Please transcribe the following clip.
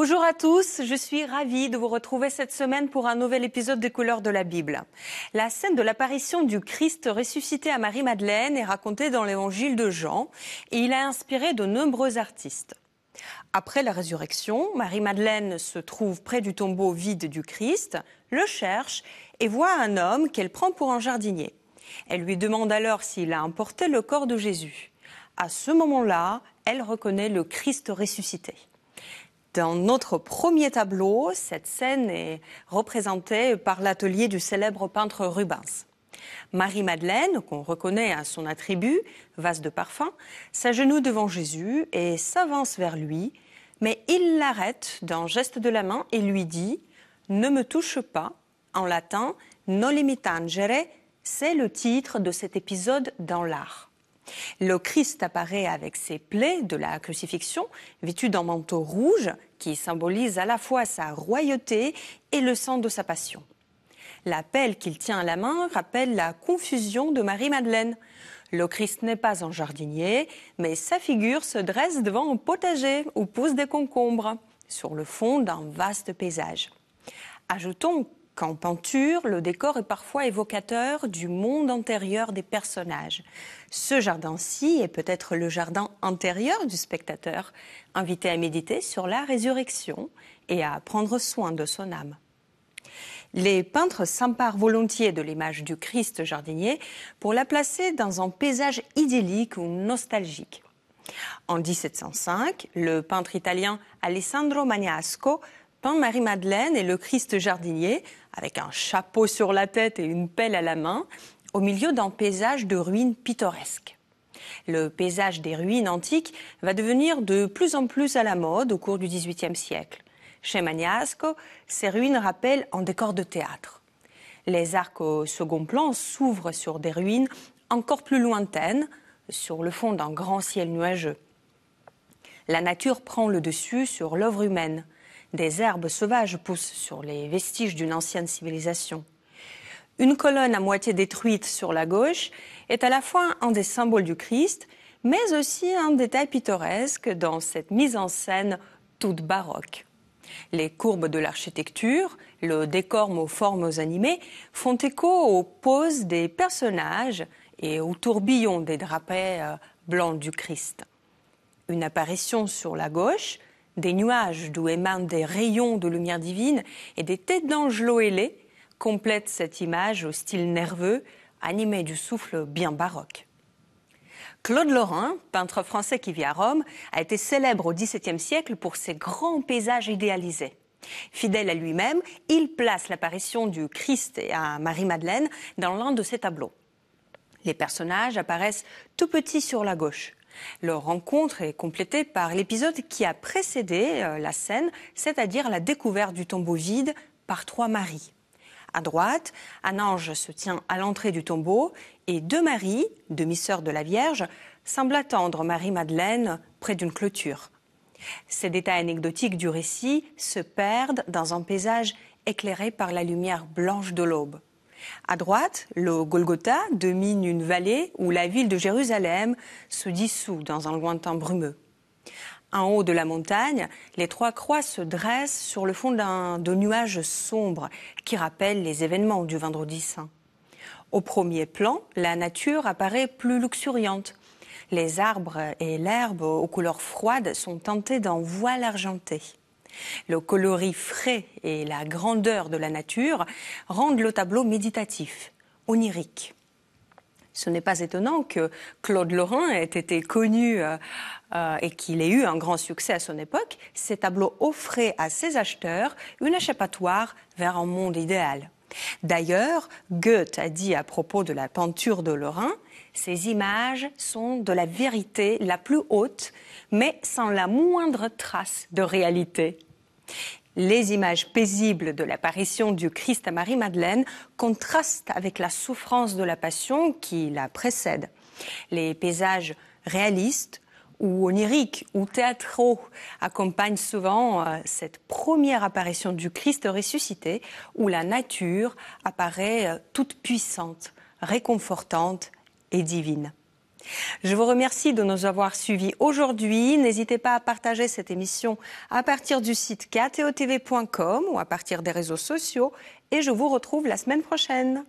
Bonjour à tous, je suis ravie de vous retrouver cette semaine pour un nouvel épisode des couleurs de la Bible. La scène de l'apparition du Christ ressuscité à Marie-Madeleine est racontée dans l'évangile de Jean et il a inspiré de nombreux artistes. Après la résurrection, Marie-Madeleine se trouve près du tombeau vide du Christ, le cherche et voit un homme qu'elle prend pour un jardinier. Elle lui demande alors s'il a emporté le corps de Jésus. À ce moment-là, elle reconnaît le Christ ressuscité. Dans notre premier tableau, cette scène est représentée par l'atelier du célèbre peintre Rubens. Marie-Madeleine, qu'on reconnaît à son attribut, vase de parfum, s'agenouille devant Jésus et s'avance vers lui, mais il l'arrête d'un geste de la main et lui dit Ne me touche pas, en latin, non limitan c'est le titre de cet épisode dans l'art. Le Christ apparaît avec ses plaies de la crucifixion, vêtu d'un manteau rouge qui symbolise à la fois sa royauté et le sang de sa passion. La pelle qu'il tient à la main rappelle la confusion de Marie-Madeleine. Le Christ n'est pas un jardinier, mais sa figure se dresse devant un potager où poussent des concombres, sur le fond d'un vaste paysage. Ajoutons en peinture, le décor est parfois évocateur du monde intérieur des personnages. Ce jardin-ci est peut-être le jardin intérieur du spectateur, invité à méditer sur la résurrection et à prendre soin de son âme. Les peintres s'emparent volontiers de l'image du Christ jardinier pour la placer dans un paysage idyllique ou nostalgique. En 1705, le peintre italien Alessandro Magnasco peint Marie-Madeleine et le Christ jardinier, avec un chapeau sur la tête et une pelle à la main, au milieu d'un paysage de ruines pittoresques. Le paysage des ruines antiques va devenir de plus en plus à la mode au cours du XVIIIe siècle. Chez Magnasco, ces ruines rappellent un décor de théâtre. Les arcs au second plan s'ouvrent sur des ruines encore plus lointaines, sur le fond d'un grand ciel nuageux. La nature prend le dessus sur l'œuvre humaine. Des herbes sauvages poussent sur les vestiges d'une ancienne civilisation. Une colonne à moitié détruite sur la gauche est à la fois un des symboles du Christ, mais aussi un détail pittoresque dans cette mise en scène toute baroque. Les courbes de l'architecture, le décor aux formes animées font écho aux poses des personnages et aux tourbillons des drapés euh, blancs du Christ. Une apparition sur la gauche, des nuages, d'où émanent des rayons de lumière divine, et des têtes d'anges ailés complètent cette image au style nerveux, animé du souffle bien baroque. Claude Lorrain, peintre français qui vit à Rome, a été célèbre au XVIIe siècle pour ses grands paysages idéalisés. Fidèle à lui-même, il place l'apparition du Christ à Marie-Madeleine dans l'un de ses tableaux. Les personnages apparaissent tout petits sur la gauche. Leur rencontre est complétée par l'épisode qui a précédé euh, la scène, c'est-à-dire la découverte du tombeau vide par trois maris. À droite, un ange se tient à l'entrée du tombeau et deux Maries, demi-sœurs de la Vierge, semblent attendre Marie-Madeleine près d'une clôture. Ces détails anecdotiques du récit se perdent dans un paysage éclairé par la lumière blanche de l'aube. À droite, le Golgotha domine une vallée où la ville de Jérusalem se dissout dans un lointain brumeux. En haut de la montagne, les trois croix se dressent sur le fond de nuages sombres qui rappellent les événements du vendredi saint. Au premier plan, la nature apparaît plus luxuriante. Les arbres et l'herbe aux couleurs froides sont teintés d'un voile argenté. Le coloris frais et la grandeur de la nature rendent le tableau méditatif, onirique. Ce n'est pas étonnant que Claude Lorrain ait été connu euh, euh, et qu'il ait eu un grand succès à son époque. Ses tableaux offraient à ses acheteurs une échappatoire vers un monde idéal. D'ailleurs, Goethe a dit à propos de la peinture de Lorrain, ces images sont de la vérité la plus haute, mais sans la moindre trace de réalité. Les images paisibles de l'apparition du Christ à Marie-Madeleine contrastent avec la souffrance de la passion qui la précède. Les paysages réalistes ou onirique ou théâtraux accompagne souvent euh, cette première apparition du Christ ressuscité où la nature apparaît euh, toute puissante, réconfortante et divine. Je vous remercie de nous avoir suivis aujourd'hui. N'hésitez pas à partager cette émission à partir du site kto.tv.com ou à partir des réseaux sociaux. Et je vous retrouve la semaine prochaine.